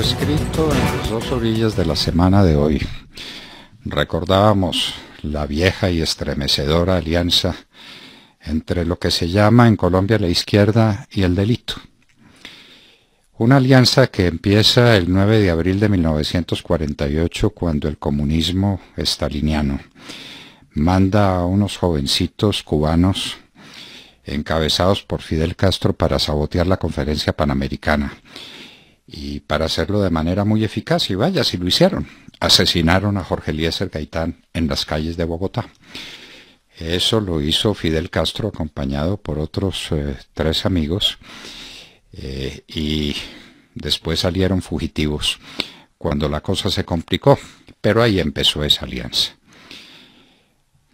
escrito en las dos orillas de la semana de hoy. Recordábamos la vieja y estremecedora alianza entre lo que se llama en Colombia la izquierda y el delito. Una alianza que empieza el 9 de abril de 1948 cuando el comunismo estaliniano manda a unos jovencitos cubanos encabezados por Fidel Castro para sabotear la conferencia panamericana y para hacerlo de manera muy eficaz, y vaya, si lo hicieron, asesinaron a Jorge Eliezer Gaitán en las calles de Bogotá. Eso lo hizo Fidel Castro acompañado por otros eh, tres amigos eh, y después salieron fugitivos cuando la cosa se complicó, pero ahí empezó esa alianza.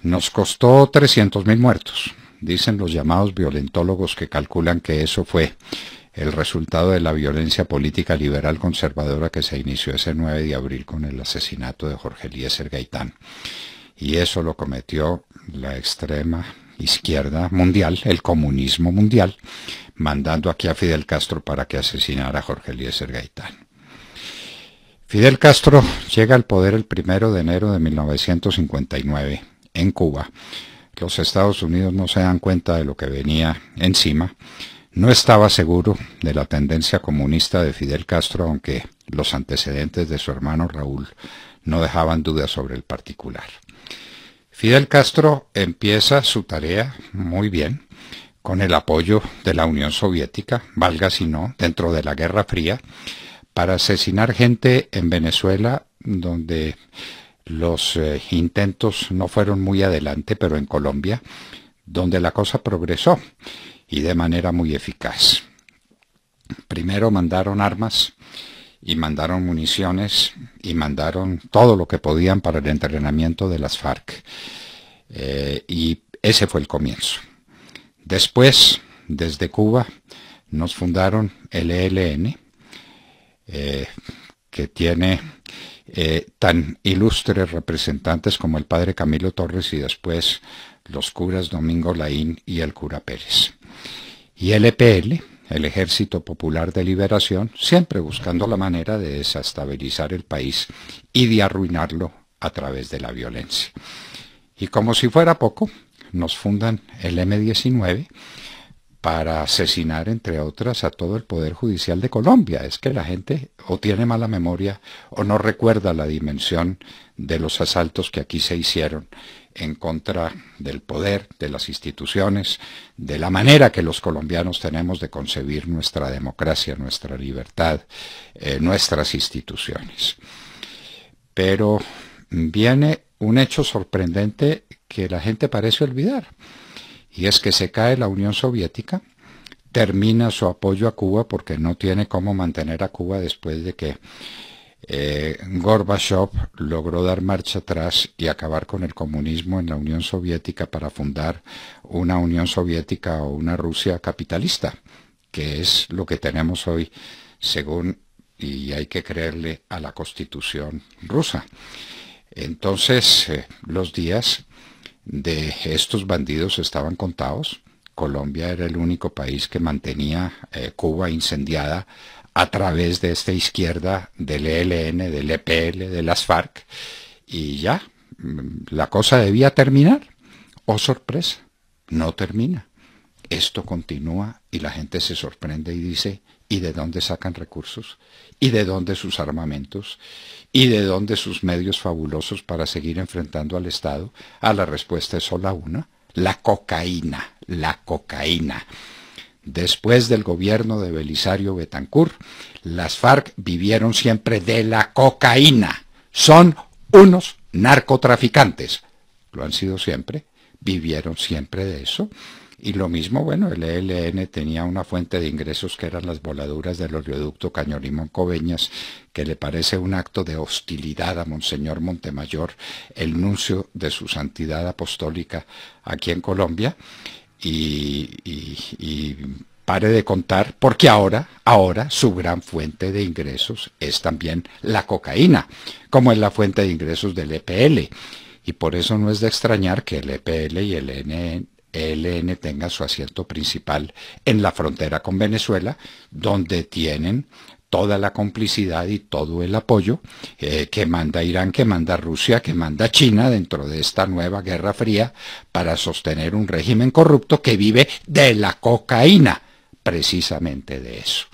Nos costó 300.000 muertos, dicen los llamados violentólogos que calculan que eso fue el resultado de la violencia política liberal conservadora que se inició ese 9 de abril con el asesinato de Jorge Eliezer Gaitán. Y eso lo cometió la extrema izquierda mundial, el comunismo mundial, mandando aquí a Fidel Castro para que asesinara a Jorge Eliezer Gaitán. Fidel Castro llega al poder el primero de enero de 1959 en Cuba. Los Estados Unidos no se dan cuenta de lo que venía encima no estaba seguro de la tendencia comunista de Fidel Castro, aunque los antecedentes de su hermano Raúl no dejaban dudas sobre el particular. Fidel Castro empieza su tarea muy bien, con el apoyo de la Unión Soviética, valga si no, dentro de la Guerra Fría, para asesinar gente en Venezuela, donde los eh, intentos no fueron muy adelante, pero en Colombia, donde la cosa progresó y de manera muy eficaz. Primero mandaron armas y mandaron municiones y mandaron todo lo que podían para el entrenamiento de las FARC. Eh, y ese fue el comienzo. Después, desde Cuba, nos fundaron el ELN, eh, que tiene eh, tan ilustres representantes como el padre Camilo Torres y después los curas Domingo Laín y el cura Pérez. Y el EPL, el Ejército Popular de Liberación, siempre buscando la manera de desestabilizar el país y de arruinarlo a través de la violencia. Y como si fuera poco, nos fundan el M-19 para asesinar, entre otras, a todo el Poder Judicial de Colombia. Es que la gente o tiene mala memoria o no recuerda la dimensión de los asaltos que aquí se hicieron en contra del poder, de las instituciones, de la manera que los colombianos tenemos de concebir nuestra democracia, nuestra libertad, eh, nuestras instituciones. Pero viene un hecho sorprendente que la gente parece olvidar y es que se cae la Unión Soviética, termina su apoyo a Cuba porque no tiene cómo mantener a Cuba después de que eh, Gorbachev logró dar marcha atrás y acabar con el comunismo en la Unión Soviética para fundar una Unión Soviética o una Rusia capitalista, que es lo que tenemos hoy según y hay que creerle a la constitución rusa. Entonces, eh, los días de estos bandidos estaban contados. Colombia era el único país que mantenía eh, Cuba incendiada a través de esta izquierda del ELN, del EPL, de las FARC. Y ya, mm, la cosa debía terminar. Oh sorpresa, no termina. Esto continúa y la gente se sorprende y dice, ¿y de dónde sacan recursos? ¿Y de dónde sus armamentos? y de dónde sus medios fabulosos para seguir enfrentando al Estado, a ah, la respuesta es sola una, la cocaína, la cocaína. Después del gobierno de Belisario Betancourt, las FARC vivieron siempre de la cocaína. Son unos narcotraficantes. Lo han sido siempre, vivieron siempre de eso. Y lo mismo, bueno, el ELN tenía una fuente de ingresos que eran las voladuras del oleoducto Cañón y que le parece un acto de hostilidad a Monseñor Montemayor, el nuncio de su santidad apostólica aquí en Colombia. y, pare de contar, porque ahora, ahora su gran fuente de ingresos es también la cocaína, como es la fuente de ingresos del EPL. Y por eso no es de extrañar que el EPL y el e ELN tenga su asiento principal en la frontera con Venezuela, donde tienen toda la complicidad y todo el apoyo eh, que manda Irán, que manda Rusia, que manda China dentro de esta nueva Guerra Fría para sostener un régimen corrupto que vive de la cocaína, precisamente de eso.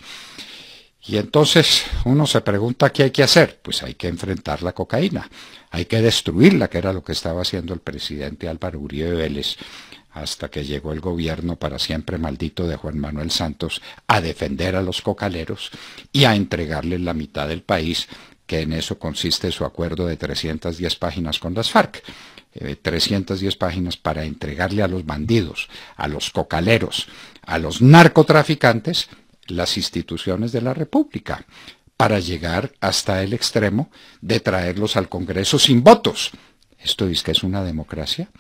Y entonces uno se pregunta qué hay que hacer. Pues hay que enfrentar la cocaína, hay que destruirla, que era lo que estaba haciendo el presidente Álvaro Uribe Vélez hasta que llegó el gobierno para siempre maldito de Juan Manuel Santos a defender a los cocaleros y a entregarles la mitad del país, que en eso consiste su acuerdo de 310 páginas con las FARC. 310 eh, páginas para entregarle a los bandidos, a los cocaleros, a los narcotraficantes, las instituciones de la República, para llegar hasta el extremo de traerlos al Congreso sin votos. ¿Esto es que es una democracia?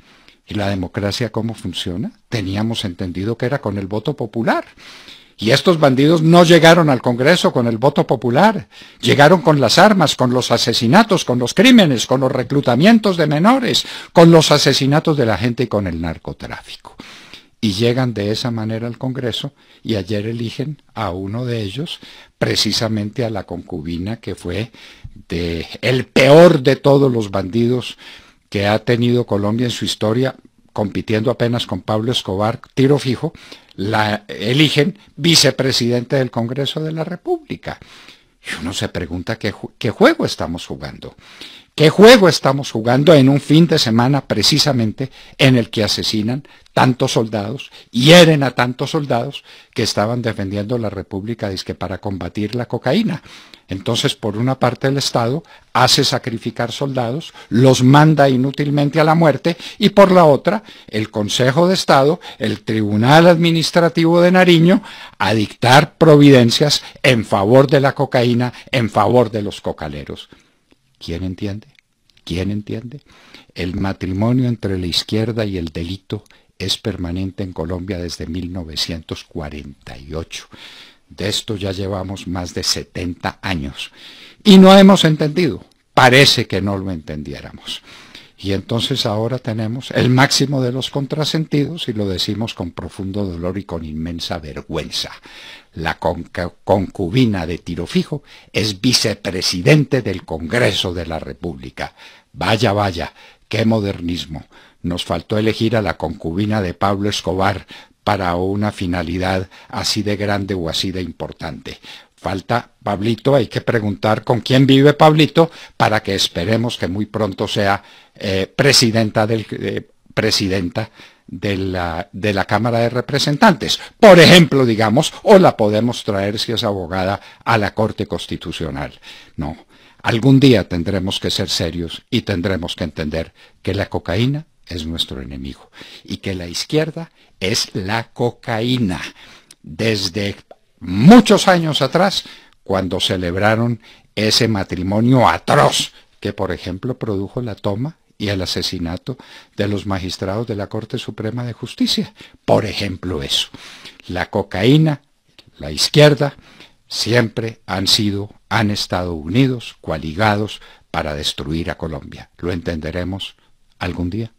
¿Y la democracia cómo funciona? Teníamos entendido que era con el voto popular. Y estos bandidos no llegaron al Congreso con el voto popular, llegaron con las armas, con los asesinatos, con los crímenes, con los reclutamientos de menores, con los asesinatos de la gente y con el narcotráfico. Y llegan de esa manera al Congreso y ayer eligen a uno de ellos, precisamente a la concubina que fue el peor de todos los bandidos que ha tenido Colombia en su historia, compitiendo apenas con Pablo Escobar, tiro fijo, la eligen vicepresidente del Congreso de la República. Y uno se pregunta qué, qué juego estamos jugando. ¿Qué juego estamos jugando en un fin de semana precisamente en el que asesinan tantos soldados, hieren a tantos soldados que estaban defendiendo la República disque para combatir la cocaína? Entonces, por una parte, el Estado hace sacrificar soldados, los manda inútilmente a la muerte, y por la otra, el Consejo de Estado, el Tribunal Administrativo de Nariño, a dictar providencias en favor de la cocaína, en favor de los cocaleros. ¿Quién entiende? ¿Quién entiende? El matrimonio entre la izquierda y el delito es permanente en Colombia desde 1948. De esto ya llevamos más de 70 años y no hemos entendido. Parece que no lo entendiéramos. Y entonces ahora tenemos el máximo de los contrasentidos y lo decimos con profundo dolor y con inmensa vergüenza. La concubina de Tirofijo es vicepresidente del Congreso de la República. Vaya, vaya, qué modernismo. Nos faltó elegir a la concubina de Pablo Escobar, para una finalidad así de grande o así de importante. Falta Pablito, hay que preguntar con quién vive Pablito para que esperemos que muy pronto sea eh, presidenta del... Eh, presidenta de la, de la, Cámara de Representantes, por ejemplo, digamos, o la podemos traer si es abogada a la Corte Constitucional. No, algún día tendremos que ser serios y tendremos que entender que la cocaína es nuestro enemigo y que la izquierda es la cocaína. Desde muchos años atrás, cuando celebraron ese matrimonio atroz que, por ejemplo, produjo la toma y el asesinato de los magistrados de la Corte Suprema de Justicia. Por ejemplo, eso. La cocaína, la izquierda, siempre han sido, han estado unidos, coaligados para destruir a Colombia. ¿Lo entenderemos algún día?